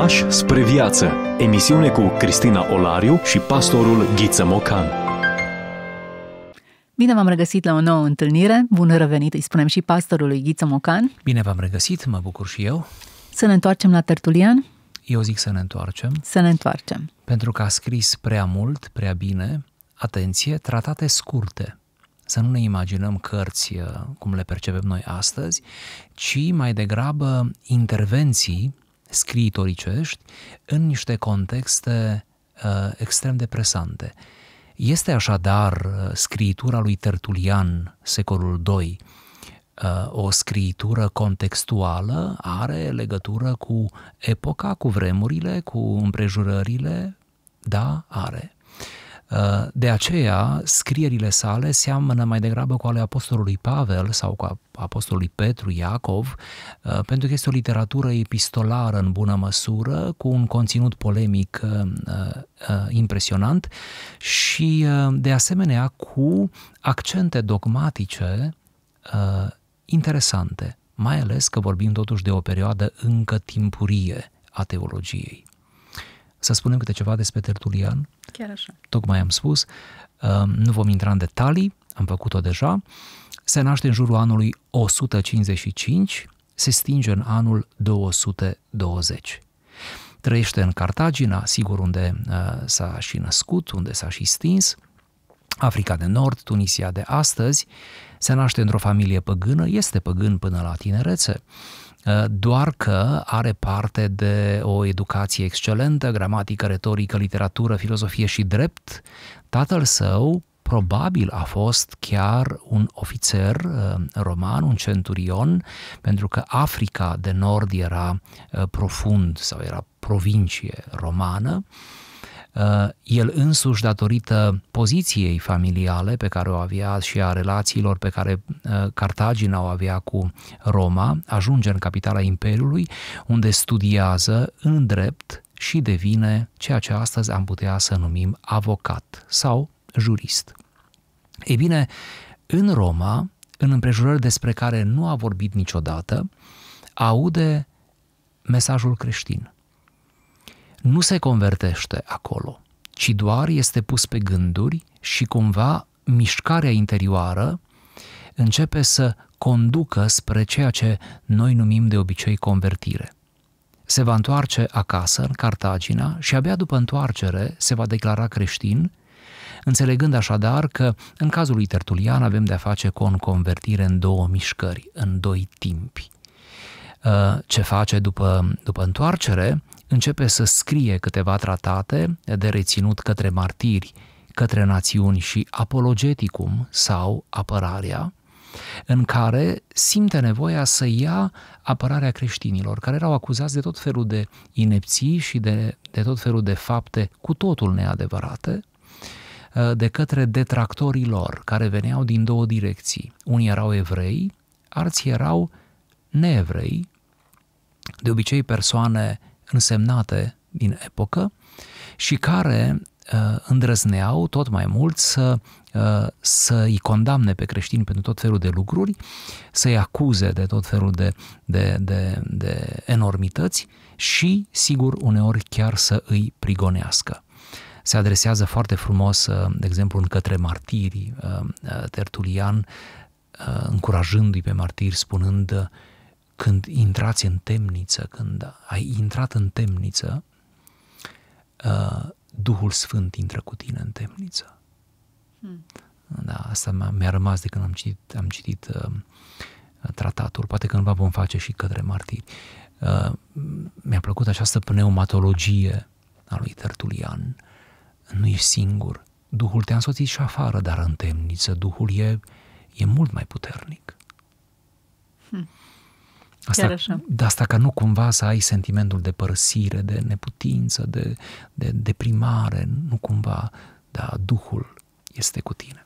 Pași spre viață. Emisiune cu Cristina Olariu și pastorul Ghiță Mocan. Bine v-am regăsit la o nouă întâlnire. Bun revenit, îi spunem și pastorului Ghiță Mocan. Bine v-am regăsit, mă bucur și eu. Să ne întoarcem la Tertulian? Eu zic să ne întoarcem. Să ne întoarcem. Pentru că a scris prea mult, prea bine, atenție, tratate scurte să nu ne imaginăm cărți uh, cum le percepem noi astăzi, ci mai degrabă intervenții scriitoricești în niște contexte uh, extrem de presante. Este așadar uh, scriitura lui Tertulian, secolul II, uh, o scriitură contextuală are legătură cu epoca, cu vremurile, cu împrejurările? Da, are. De aceea, scrierile sale seamănă mai degrabă cu ale apostolului Pavel sau cu apostolului Petru, Iacov, uh, pentru că este o literatură epistolară în bună măsură, cu un conținut polemic uh, uh, impresionant și, de asemenea, cu accente dogmatice interesante, mai ales că vorbim totuși de o perioadă încă timpurie a teologiei să spunem câte ceva despre Tertulian. Chiar așa. Tocmai am spus, um, nu vom intra în detalii, am făcut-o deja. Se naște în jurul anului 155, se stinge în anul 220. Trăiește în Cartagina, sigur unde uh, s-a și născut, unde s-a și stins, Africa de Nord, Tunisia de astăzi, se naște într-o familie păgână, este păgân până la tinerețe, Eh, doar că are parte de o educație excelentă, gramatică, retorică, literatură, filozofie și drept. Tatăl său probabil a fost chiar un ofițer eh, roman, un centurion, pentru că Africa de Nord era eh, profund sau era provincie romană Uh, el însuși, datorită poziției familiale pe care o avea și a relațiilor pe care uh, Cartagina o avea cu Roma, ajunge în capitala Imperiului, unde studiază în drept și devine ceea ce astăzi am putea să numim avocat sau jurist. Ei bine, în Roma, în împrejurări despre care nu a vorbit niciodată, aude mesajul creștin nu se convertește acolo, ci doar este pus pe gânduri și cumva mișcarea interioară începe să conducă spre ceea ce noi numim de obicei convertire. Se va întoarce acasă, în Cartagina, și abia după întoarcere se va declara creștin, înțelegând așadar că, în cazul lui Tertulian, avem de-a face cu o convertire în două mișcări, în doi timpi. Ă, ce face după, după întoarcere începe să scrie câteva tratate de reținut către martiri, către națiuni și apologeticum sau apărarea, în care simte nevoia să ia apărarea creștinilor, care erau acuzați de tot felul de inepții și de, de tot felul de fapte cu totul neadevărate, uh, de către detractorii lor, care veneau din două direcții. Unii erau evrei, alții erau neevrei, de obicei persoane însemnate din epocă și care uh, îndrăzneau tot mai mult să, uh, să îi condamne pe creștini pentru tot felul de lucruri, să-i acuze de tot felul de, de, de, de enormități și, sigur, uneori chiar să îi prigonească. Se adresează foarte frumos, uh, de exemplu, în către martirii, Tertulian, încurajându-i pe martiri, spunând când intrați în temniță, când ai intrat în temniță, uh, Duhul Sfânt intră cu tine în temniță. Hmm. Da, asta mi-a rămas de când am citit, am citit uh, tratatul, poate cândva vom face și către martiri. Uh, mi-a plăcut această pneumatologie a lui Tertulian. Nu ești singur. Duhul te-a însoțit și afară, dar în temniță Duhul e, e mult mai puternic. Hmm. Asta, Chiar așa. De asta ca nu cumva să ai sentimentul de părăsire, de neputință, de, de deprimare, nu cumva, dar Duhul este cu tine.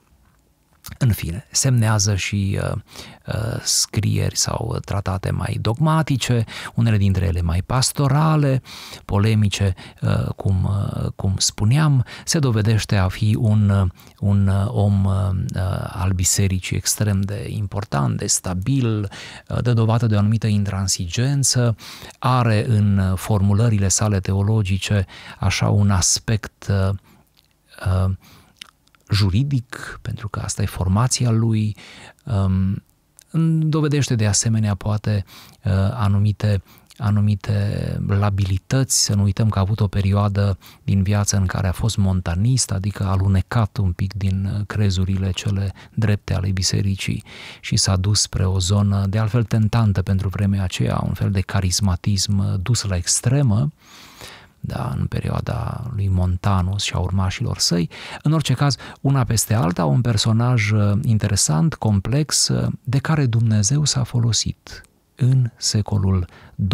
În fine, semnează și uh, uh, scrieri sau tratate mai dogmatice, unele dintre ele mai pastorale, polemice, uh, cum, uh, cum spuneam, se dovedește a fi un, uh, un uh, om uh, al bisericii extrem de important, de stabil, uh, de dovadă de o anumită intransigență, are în formulările sale teologice așa un aspect uh, uh, juridic, pentru că asta e formația lui, um, dovedește de asemenea poate uh, anumite anumite labilități, să nu uităm că a avut o perioadă din viață în care a fost montanist, adică a alunecat un pic din uh, crezurile cele drepte ale bisericii și s-a dus spre o zonă de altfel tentantă pentru vremea aceea, un fel de carismatism uh, dus la extremă, da, în perioada lui Montanus și a urmașilor săi. În orice caz, una peste alta, un personaj uh, interesant, complex, uh, de care Dumnezeu s-a folosit în secolul II.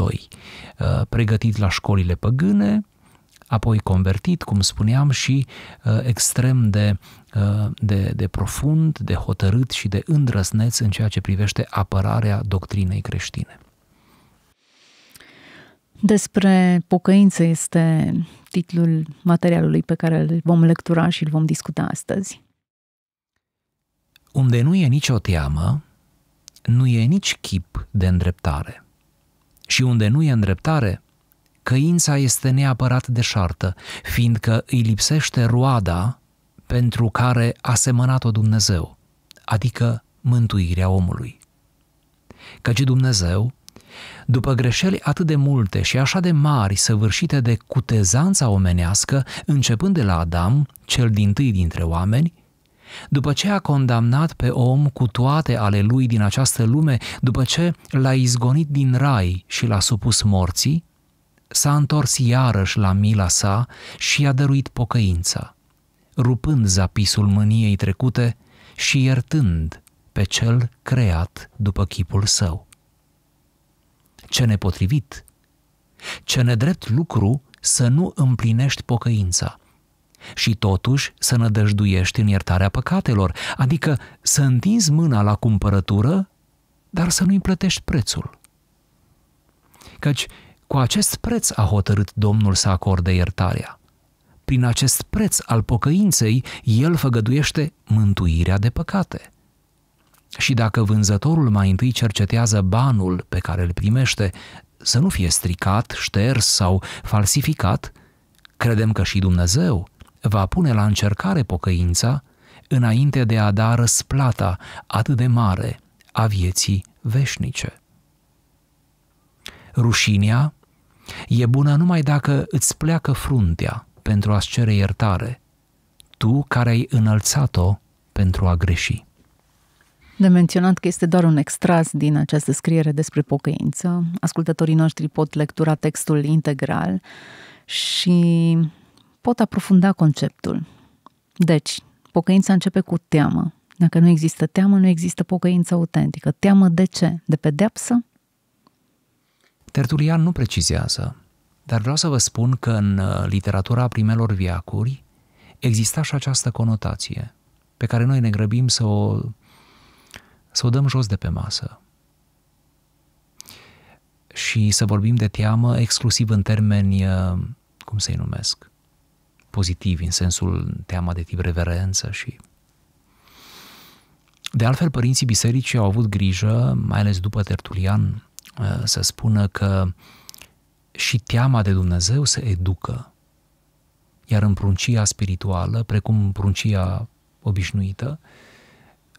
Uh, pregătit la școlile păgâne, apoi convertit, cum spuneam, și extrem de, de, de profund, de hotărât și de îndrăzneț în ceea ce privește apărarea doctrinei creștine. Despre pocăință este titlul materialului pe care îl vom lectura și îl vom discuta astăzi. Unde nu e nicio teamă, nu e nici chip de îndreptare. Și unde nu e îndreptare, căința este neapărat deșartă, fiindcă îi lipsește roada pentru care a semănat-o Dumnezeu, adică mântuirea omului. Căci Dumnezeu, după greșeli atât de multe și așa de mari săvârșite de cutezanța omenească, începând de la Adam, cel din tâi dintre oameni, după ce a condamnat pe om cu toate ale lui din această lume, după ce l-a izgonit din rai și l-a supus morții, s-a întors iarăși la mila sa și i-a dăruit pocăința, rupând zapisul mâniei trecute și iertând pe cel creat după chipul său ce nepotrivit, ce nedrept lucru să nu împlinești pocăința și totuși să nădăjduiești în iertarea păcatelor, adică să întinzi mâna la cumpărătură, dar să nu-i plătești prețul. Căci cu acest preț a hotărât Domnul să acorde iertarea. Prin acest preț al pocăinței, El făgăduiește mântuirea de păcate. Și dacă vânzătorul mai întâi cercetează banul pe care îl primește, să nu fie stricat, șters sau falsificat, credem că și Dumnezeu va pune la încercare pocăința înainte de a da răsplata atât de mare a vieții veșnice. Rușinea e bună numai dacă îți pleacă fruntea pentru a-ți cere iertare, tu care ai înălțat-o pentru a greși. De menționat că este doar un extras din această scriere despre pocăință. Ascultătorii noștri pot lectura textul integral și pot aprofunda conceptul. Deci, pocăința începe cu teamă. Dacă nu există teamă, nu există pocăință autentică. Teamă de ce? De pedeapsă? Tertulian nu precizează, dar vreau să vă spun că în uh, literatura primelor viacuri exista și această conotație, pe care noi ne grăbim să o să o dăm jos de pe masă și să vorbim de teamă exclusiv în termeni, uh, cum să-i numesc, pozitivi, în sensul teama de tip reverență și... De altfel, părinții bisericii au avut grijă, mai ales după Tertulian, uh, să spună că și teama de Dumnezeu se educă, iar în pruncia spirituală, precum pruncia obișnuită, uh,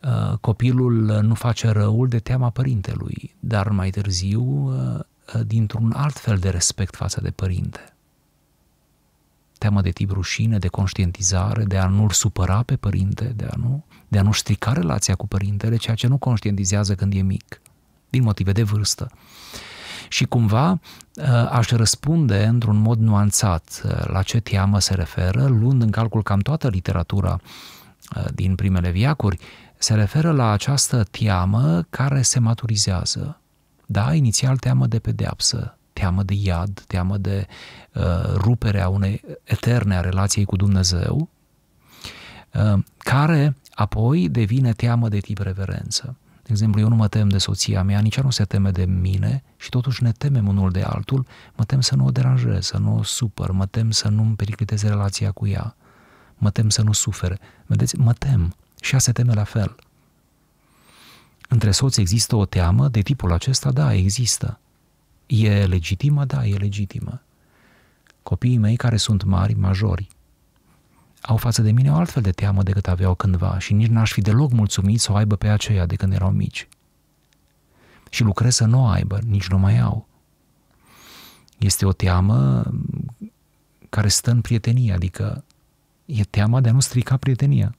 Uh, copilul uh, nu face răul de teama părintelui, dar mai târziu uh, dintr-un alt fel de respect față de părinte. Teamă de tip rușine, de conștientizare, de a nu-l supăra pe părinte, de a, nu, de a nu strica relația cu părintele, ceea ce nu conștientizează când e mic, din motive de vârstă. Și cumva aș răspunde într-un mod nuanțat la ce teamă se referă, luând în calcul cam toată literatura uh, Uh, din primele viacuri, se referă la această teamă care se maturizează. Da, inițial teamă de pedeapsă, teamă de iad, teamă de uh, ruperea unei eterne a relației cu Dumnezeu, uh, care apoi devine teamă de tip reverență. De exemplu, eu nu mă tem de soția mea, nici ea nu se teme de mine și totuși ne temem unul de altul, mă tem să nu o deranjez, să nu o supăr, mă tem să nu-mi periclitez relația cu ea mă tem să nu sufere. Vedeți, mă tem. Și ea se teme la fel. Între soți există o teamă de tipul acesta? Da, există. E legitimă? Da, e legitimă. Copiii mei care sunt mari, majori, au față de mine o altfel de teamă decât aveau cândva și nici n-aș fi deloc mulțumit să o aibă pe aceea de când erau mici. Și lucrez să nu o aibă, nici nu mai au. Este o teamă care stă în prietenie, adică E teama de a nu strica prietenia.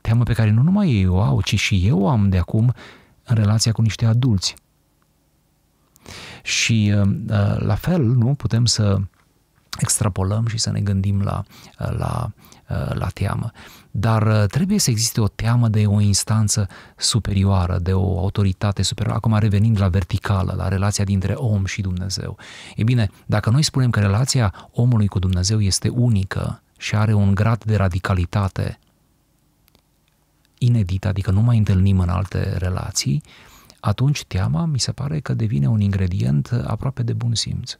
Teamă pe care nu numai ei o au, ci și eu am de acum în relația cu niște adulți. Și uh, uh, la fel, nu putem să extrapolăm și să ne gândim la, uh, la, la teamă. Dar trebuie să existe o teamă de o instanță superioară, de o autoritate superioară. Acum revenind la verticală, la relația dintre om și Dumnezeu. E bine, dacă noi spunem că relația omului cu Dumnezeu este unică, și are un grad de radicalitate inedit, adică nu mai întâlnim în alte relații, atunci teama mi se pare că devine un ingredient aproape de bun simț.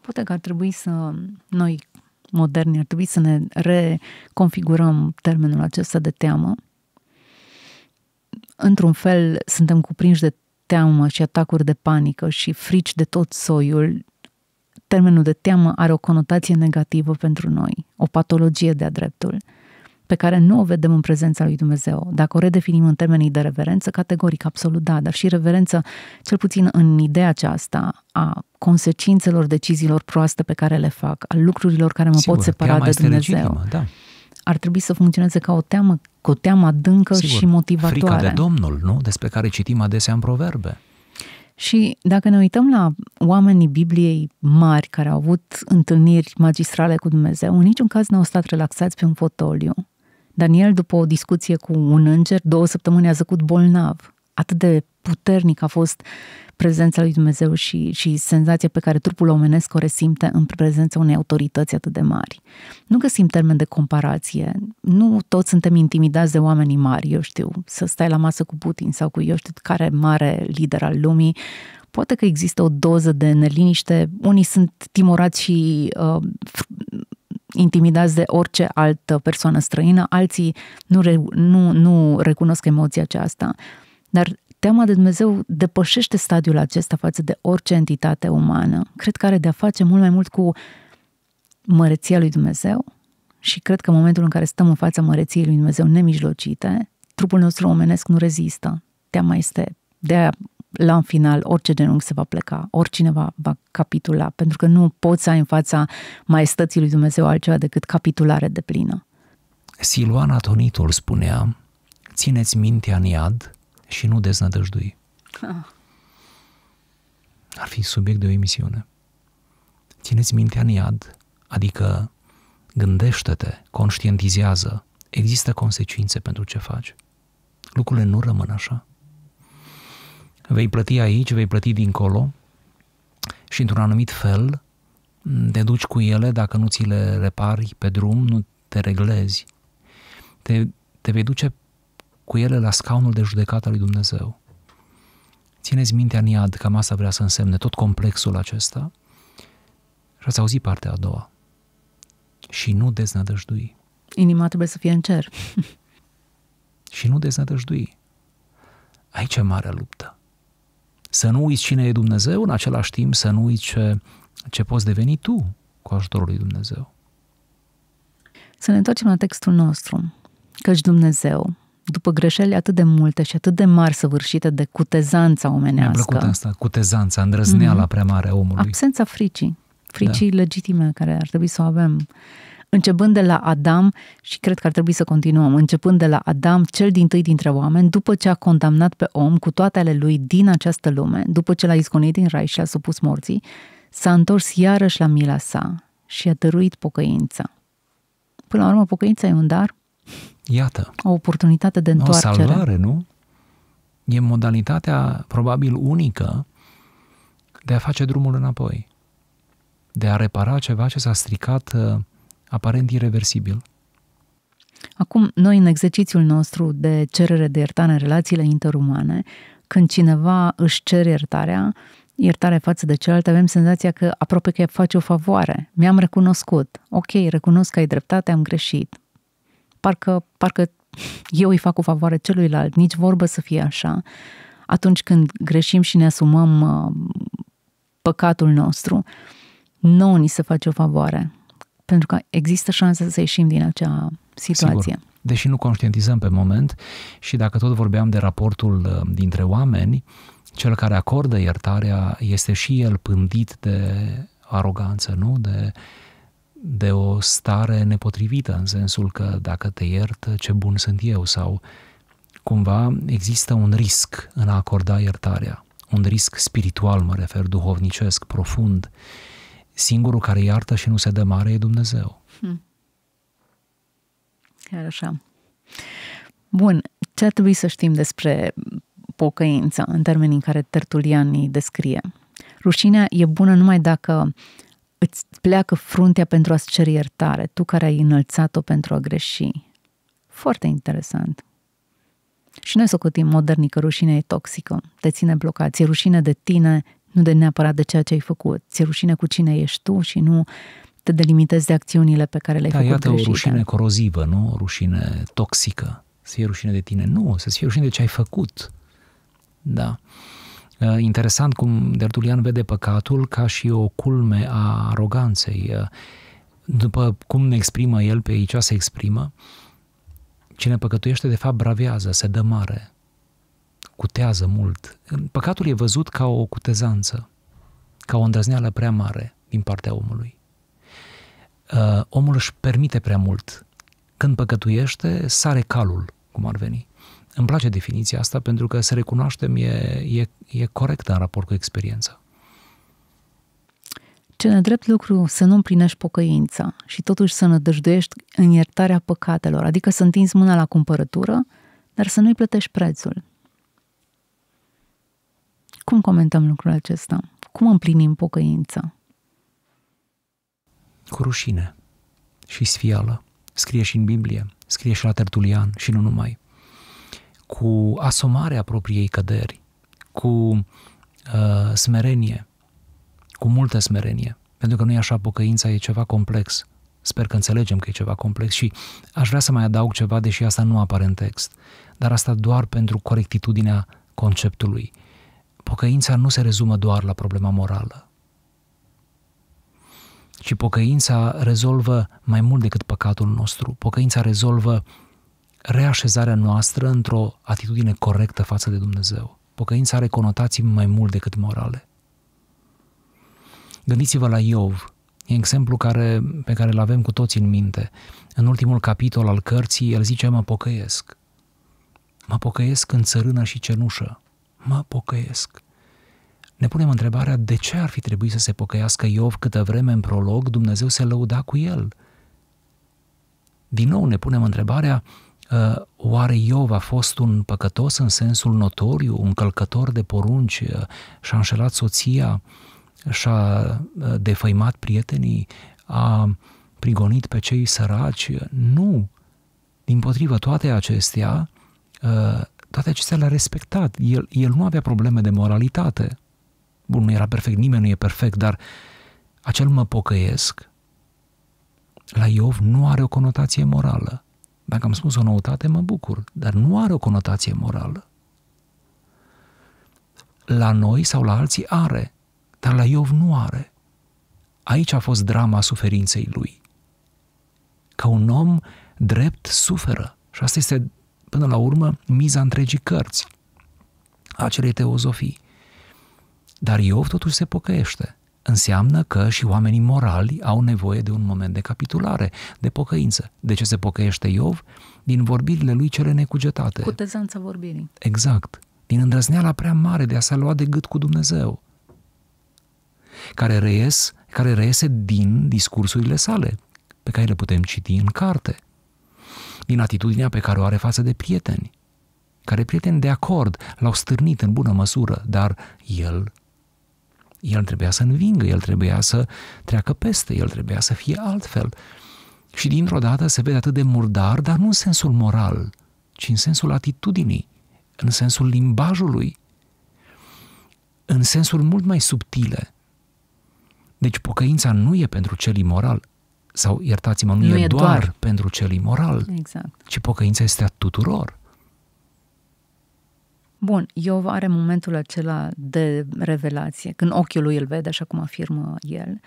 Poate că ar trebui să noi moderni ar trebui să ne reconfigurăm termenul acesta de teamă. Într-un fel suntem cuprinși de teamă și atacuri de panică și frici de tot soiul termenul de teamă are o conotație negativă pentru noi, o patologie de-a dreptul, pe care nu o vedem în prezența lui Dumnezeu. Dacă o redefinim în termenii de reverență, categoric, absolut da, dar și reverență, cel puțin în ideea aceasta a consecințelor deciziilor proaste pe care le fac, a lucrurilor care mă Sigur, pot separa de Dumnezeu. Legitimă, da. Ar trebui să funcționeze ca o teamă, cu o teamă adâncă Sigur, și motivatoare. Frica de Domnul, nu? Despre care citim adesea în proverbe. Și dacă ne uităm la oamenii Bibliei mari care au avut întâlniri magistrale cu Dumnezeu, în niciun caz n-au stat relaxați pe un fotoliu. Daniel, după o discuție cu un înger, două săptămâni a zăcut bolnav. Atât de puternic a fost prezența lui Dumnezeu și, și senzația pe care trupul omenesc o resimte în prezența unei autorități atât de mari. Nu găsim termen de comparație. Nu toți suntem intimidați de oamenii mari, eu știu, să stai la masă cu Putin sau cu eu știu care mare lider al lumii. Poate că există o doză de neliniște. Unii sunt timorați și uh, intimidați de orice altă persoană străină, alții nu, re, nu, nu recunosc emoția aceasta. Dar Teama de Dumnezeu depășește stadiul acesta față de orice entitate umană. Cred că are de-a face mult mai mult cu măreția lui Dumnezeu și cred că în momentul în care stăm în fața măreției lui Dumnezeu nemijlocite, trupul nostru omenesc nu rezistă. Teama este de aia la în final orice genunchi se va pleca, oricine va, va capitula, pentru că nu poți să ai în fața maestății lui Dumnezeu altceva decât capitulare de plină. Siluana Tonitul spunea, țineți mintea în iad, și nu deznădăjdui. Ah. Ar fi subiect de o emisiune. Țineți mintea în iad, adică gândește-te, conștientizează, există consecințe pentru ce faci. Lucrurile nu rămân așa. Vei plăti aici, vei plăti dincolo și într-un anumit fel te duci cu ele dacă nu ți le repari pe drum, nu te reglezi. Te, te vei duce cu ele la scaunul de judecată lui Dumnezeu. Țineți mintea în iad, cam asta vrea să însemne tot complexul acesta. Și ați auzit partea a doua. Și nu deznădăjdui. Inima trebuie să fie în cer. și nu deznădăjdui. Aici e mare luptă. Să nu uiți cine e Dumnezeu, în același timp să nu uiți ce, ce poți deveni tu cu ajutorul lui Dumnezeu. Să ne întoarcem la textul nostru. Căci Dumnezeu, după greșeli atât de multe și atât de mari săvârșite de cutezanța omenească. Mi-a plăcut asta, cutezanța, îndrăzneala mm-hmm. prea mare a omului. Absența fricii, fricii da. legitime care ar trebui să o avem. Începând de la Adam, și cred că ar trebui să continuăm, începând de la Adam, cel din tâi dintre oameni, după ce a condamnat pe om cu toate ale lui din această lume, după ce l-a izgonit din rai și l-a supus morții, s-a întors iarăși la mila sa și a dăruit pocăința. Până la urmă, pocăința e un dar Iată. O oportunitate de întoarcere. O salvare, nu? E modalitatea probabil unică de a face drumul înapoi, de a repara ceva ce s-a stricat uh, aparent irreversibil. Acum, noi în exercițiul nostru de cerere de iertare în relațiile interumane, când cineva își cere iertarea, iertare față de celălalt, avem senzația că aproape că face o favoare. Mi-am recunoscut. Ok, recunosc că ai dreptate, am greșit parcă, parcă eu îi fac o favoare celuilalt, nici vorbă să fie așa. Atunci când greșim și ne asumăm uh, păcatul nostru, nouă ni se face o favoare, pentru că există șansa să ieșim din acea situație. Sigur. Deși nu conștientizăm pe moment și dacă tot vorbeam de raportul uh, dintre oameni, cel care acordă iertarea este și el pândit de aroganță, nu? De uh, de o stare nepotrivită, în sensul că dacă te iert, ce bun sunt eu, sau cumva există un risc în a acorda iertarea, un risc spiritual, mă refer, duhovnicesc, profund. Singurul care iartă și nu se dă mare e Dumnezeu. Hmm. Chiar așa. Bun, ce ar trebui să știm despre pocăință în termenii în care Tertulian îi descrie? Rușinea e bună numai dacă uh, îți pleacă fruntea pentru a-ți ceri iertare, tu care ai înălțat-o pentru a greși. Foarte interesant. Și noi socotim moderni că rușinea e toxică, te ține blocat, ți-e rușine de tine, nu de neapărat de ceea ce ai făcut, ți-e rușine cu cine ești tu și nu te delimitezi de acțiunile pe care le-ai da, făcut iată greșite. o rușine corozivă, nu? O rușine toxică. Să fie rușine de tine. Nu, să fie rușine de ce ai făcut. Da. Eh, interesant cum Dertulian vede păcatul ca și o culme a aroganței. Eh, după cum ne exprimă el, pe aici se exprimă, cine păcătuiește de fapt bravează, se dă mare, cutează mult. Eh, păcatul e văzut ca o cutezanță, ca o îndrăzneală prea mare din partea omului. Omul își permite prea mult. Când păcătuiește, sare calul, cum ar veni. Îmi place definiția asta pentru că, să recunoaștem, e, e, e corectă în raport cu experiența. Ce nedrept lucru să nu împlinești pocăința și totuși să nădăjduiești în iertarea păcatelor, adică să întinzi mâna la cumpărătură, dar să nu-i plătești prețul. Cum comentăm lucrul acesta? Cum împlinim pocăința? Cu rușine și sfială. Scrie și în Biblie, scrie și la Tertulian și nu numai cu asomarea propriei căderi, cu uh, smerenie, cu multă smerenie. Pentru că nu e așa, pocăința e ceva complex. Sper că înțelegem că e ceva complex și aș vrea să mai adaug ceva, deși asta nu apare în text, dar asta doar pentru corectitudinea conceptului. Pocăința nu se rezumă doar la problema morală, ci pocăința rezolvă mai mult decât păcatul nostru. Pocăința rezolvă reașezarea noastră într-o atitudine corectă față de Dumnezeu. Pocăința are conotații mai mult decât morale. Gândiți-vă la Iov, E exemplu care, pe care îl avem cu toți în minte. În ultimul capitol al cărții, el zice, mă pocăiesc. Mă pocăiesc în țărână și cenușă. Mă pocăiesc. Ne punem întrebarea de ce ar fi trebuit să se pocăiască Iov câtă vreme în prolog Dumnezeu se lăuda cu el. Din nou ne punem întrebarea Uh, oare Iov a fost un păcătos în sensul notoriu, un călcător de porunci, uh, și-a înșelat soția, și-a uh, defăimat prietenii, a prigonit pe cei săraci? Nu! Din potrivă, toate acestea, toate acestea le-a respectat. El, el nu avea probleme de moralitate. Bun, nu era perfect, nimeni nu e perfect, dar acel mă pocăiesc, la Iov nu are o conotație morală dacă am spus o noutate, mă bucur, dar nu are o conotație morală. La noi sau la alții are, dar la Iov nu are. Aici a fost drama suferinței lui. Ca un om drept suferă. Și asta este, până la urmă, miza întregii cărți, acelei teozofii. Dar Iov totuși se pocăiește înseamnă că și oamenii morali au nevoie de un moment de capitulare, de pocăință. De ce se pocăiește Iov? Din vorbirile lui cele necugetate. Cu tezanța vorbirii. Exact. Din îndrăzneala prea mare de a se lua de gât cu Dumnezeu. Care, reies, care reiese din discursurile sale, pe care le putem citi în carte. Din atitudinea pe care o are față de prieteni, care prieteni de acord l-au stârnit în bună măsură, dar el el trebuia să învingă, el trebuia să treacă peste, el trebuia să fie altfel. Și dintr-o dată se vede atât de murdar, dar nu în sensul moral, ci în sensul atitudinii, în sensul limbajului, în sensul mult mai subtile. Deci pocăința nu e pentru cel imoral, sau iertați-mă, nu, nu e, e doar, doar pentru cel imoral, exact. ci pocăința este a tuturor. Bun, eu are momentul acela de revelație, când ochiul lui îl vede, așa cum afirmă el,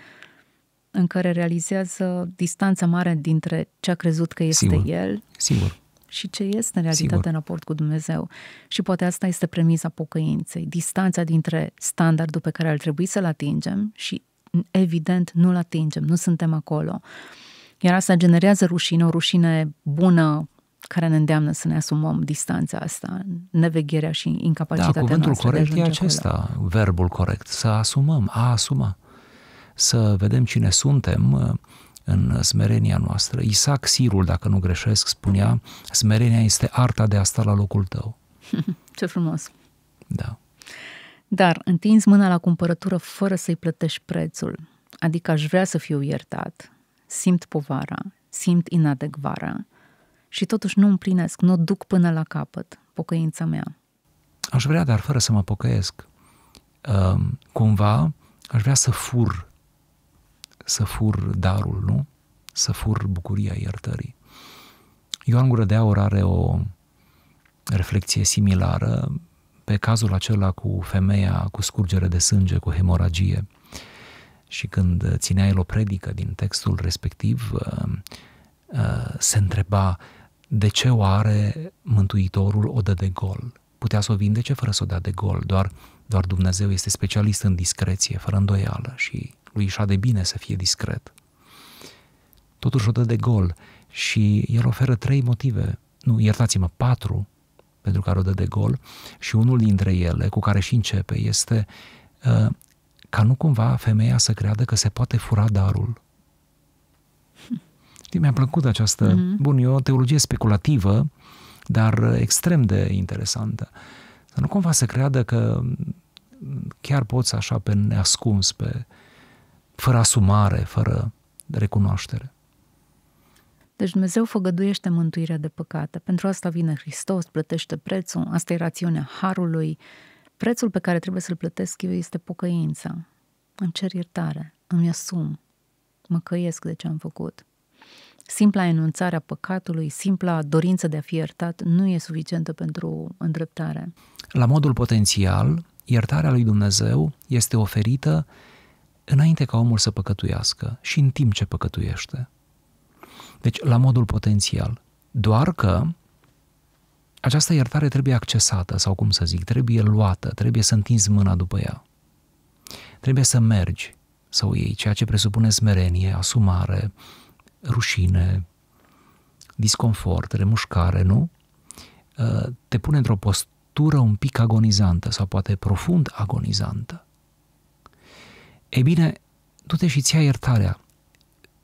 în care realizează distanța mare dintre ce a crezut că este Sigur. el Sigur. și ce este în realitate Sigur. în raport cu Dumnezeu. Și poate asta este premisa pocăinței, distanța dintre standardul pe care ar trebui să-l atingem și evident nu-l atingem, nu suntem acolo. Iar asta generează rușine, o rușine bună, care ne îndeamnă să ne asumăm distanța asta, nevegherea și incapacitatea da, cuvântul noastră corect de e acesta, acolo. verbul corect, să asumăm, a asuma, să vedem cine suntem uh, în smerenia noastră. Isaac Sirul, dacă nu greșesc, spunea, smerenia este arta de a sta la locul tău. Ce frumos! Da. Dar întinzi mâna la cumpărătură fără să-i plătești prețul, adică aș vrea să fiu iertat, simt povara, simt inadecvarea, și totuși nu împlinesc, nu o duc până la capăt pocăința mea. Aș vrea, dar fără să mă pocăiesc, um, cumva aș vrea să fur, să fur darul, nu? Să fur bucuria iertării. Ioan Gură de Aur are o reflexie similară pe cazul acela cu femeia cu scurgere de sânge, cu hemoragie. Și când ținea el o predică din textul respectiv, uh, uh, se întreba de ce oare Mântuitorul o dă de gol? Putea să o vindece fără să o dea de gol, doar, doar Dumnezeu este specialist în discreție, fără îndoială și lui își de bine să fie discret. Totuși o dă de gol și el oferă trei motive, nu, iertați-mă, patru pentru care o dă de gol și unul dintre ele, cu care și începe, este uh, ca nu cumva femeia să creadă că se poate fura darul Știi, mi-a plăcut această... Mm-hmm. Bun, e o teologie speculativă, dar extrem de interesantă. Să nu cumva să creadă că chiar poți așa pe neascuns, pe, fără asumare, fără recunoaștere. Deci Dumnezeu făgăduiește mântuirea de păcate. Pentru asta vine Hristos, plătește prețul, asta e rațiunea harului. Prețul pe care trebuie să-l plătesc eu este pocăința. Îmi cer iertare, îmi asum, mă căiesc de ce am făcut. Simpla enunțare a păcatului, simpla dorință de a fi iertat nu e suficientă pentru îndreptare. La modul potențial, iertarea lui Dumnezeu este oferită înainte ca omul să păcătuiască și în timp ce păcătuiește. Deci, la modul potențial. Doar că această iertare trebuie accesată, sau cum să zic, trebuie luată, trebuie să întinzi mâna după ea. Trebuie să mergi, să o iei, ceea ce presupune smerenie, asumare, rușine, disconfort, remușcare, nu? Uh, te pune într-o postură un pic agonizantă sau poate profund agonizantă. Ei bine, du-te și ți iertarea.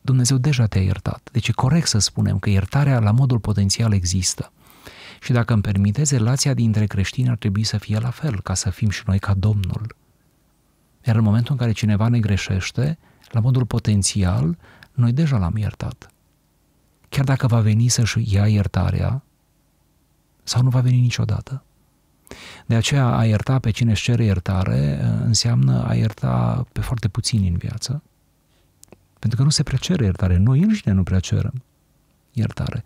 Dumnezeu deja te-a iertat. Deci e corect să spunem că iertarea la modul potențial există. Și dacă îmi permiteți, relația dintre creștini ar trebui să fie la fel, ca să fim și noi ca Domnul. Iar în momentul în care cineva ne greșește, la modul potențial, noi deja l-am iertat. Chiar dacă va veni să-și ia iertarea, sau nu va veni niciodată. De aceea a ierta pe cine își cere iertare eh, înseamnă a ierta pe foarte puțin în viață. Pentru că nu se prea cere iertare. Noi înșine nu prea cerem iertare.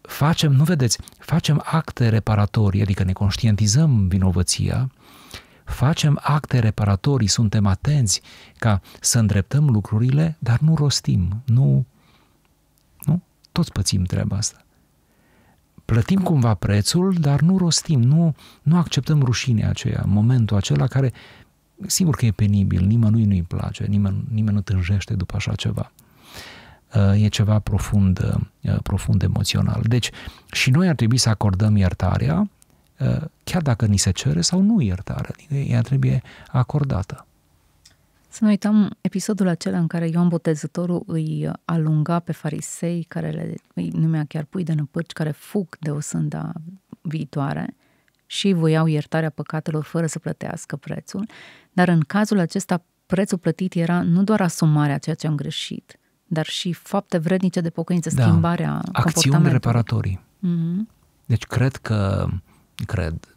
Facem, nu vedeți, facem acte reparatorii, adică ne conștientizăm vinovăția, facem acte reparatorii, suntem atenți ca să îndreptăm lucrurile, dar nu rostim, nu, nu? Toți pățim treaba asta. Plătim cumva prețul, dar nu rostim, nu, nu acceptăm rușinea aceea, momentul acela care, sigur că e penibil, nimănui nu-i place, nimeni, nimeni nu tânjește după așa ceva uh, e ceva profund, uh, profund emoțional. Deci și noi ar trebui să acordăm iertarea chiar dacă ni se cere sau nu iertare, adică ea trebuie acordată. Să nu uităm episodul acela în care Ioan Botezătorul îi alunga pe farisei, care le, îi numea chiar pui de năpârci, care fug de o sânda viitoare și voiau iertarea păcatelor fără să plătească prețul, dar în cazul acesta prețul plătit era nu doar asumarea ceea ce am greșit, dar și fapte vrednice de pocăință, da, schimbarea acțiuni reparatorii. Mm-hmm. Deci cred că cred,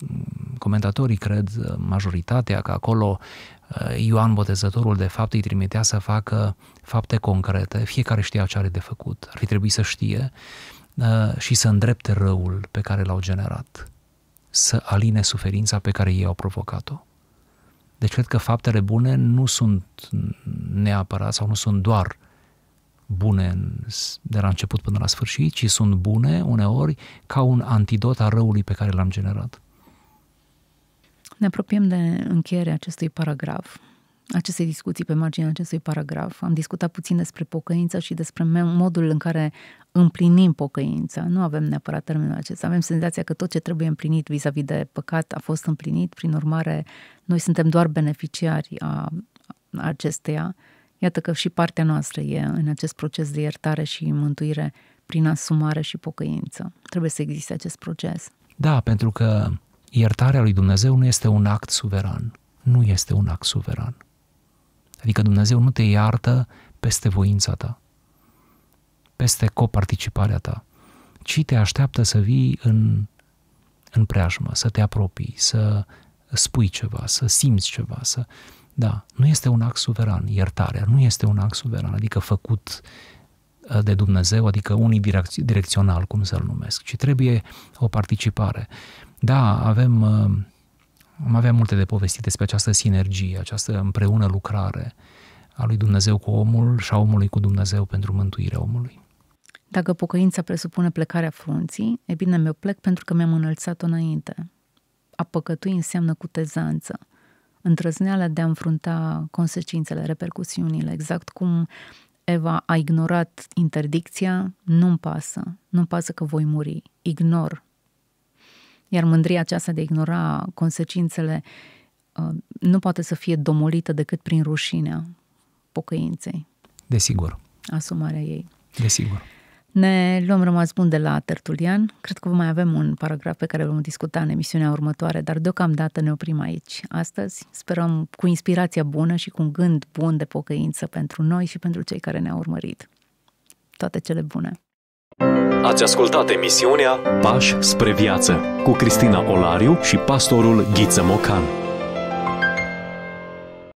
comentatorii cred, majoritatea, că acolo eh, Ioan Botezătorul de fapt îi trimitea să facă fapte concrete, fiecare știa ce are de făcut, ar fi trebuit să știe eh, și să îndrepte răul pe care l-au generat, să aline suferința pe care ei au provocat-o. Deci cred că faptele bune nu sunt neapărat sau nu sunt doar bune de la început până la sfârșit, ci sunt bune uneori ca un antidot a răului pe care l-am generat. Ne apropiem de încheierea acestui paragraf, acestei discuții pe marginea acestui paragraf. Am discutat puțin despre pocăință și despre modul în care împlinim pocăința. Nu avem neapărat termenul acesta. Avem senzația că tot ce trebuie împlinit vis-a-vis de păcat a fost împlinit. Prin urmare, noi suntem doar beneficiari a acesteia Iată că și partea noastră e în acest proces de iertare și mântuire prin asumare și pocăință. Trebuie să existe acest proces. Da, pentru că iertarea lui Dumnezeu nu este un act suveran. Nu este un act suveran. Adică Dumnezeu nu te iartă peste voința ta, peste coparticiparea ta, ci te așteaptă să vii în, în preajmă, să te apropii, să spui ceva, să simți ceva, să, da, nu este un act suveran, iertarea nu este un act suveran, adică făcut uh, de Dumnezeu, adică unidirecțional, cum să-l numesc, ci trebuie o participare. Da, avem, uh, am avea multe de povestit despre această sinergie, această împreună lucrare a lui Dumnezeu cu omul și a omului cu Dumnezeu pentru mântuirea omului. Dacă pocăința presupune plecarea frunții, e bine, mi-o plec pentru că mi-am înălțat-o înainte. A păcătui înseamnă cutezanță îndrăzneala de a înfrunta consecințele, repercusiunile, exact cum Eva a ignorat interdicția, nu-mi pasă, nu-mi pasă că voi muri, ignor. Iar mândria aceasta de a ignora consecințele uh, nu poate să fie domolită decât prin rușinea pocăinței. Desigur. Asumarea ei. Desigur. Ne luăm rămas bun de la Tertulian. Cred că mai avem un paragraf pe care vom discuta în emisiunea următoare, dar deocamdată ne oprim aici astăzi. Sperăm cu inspirația bună și cu un gând bun de pocăință pentru noi și pentru cei care ne-au urmărit. Toate cele bune! Ați ascultat emisiunea Pași spre viață cu Cristina Olariu și pastorul Ghiță Mocan.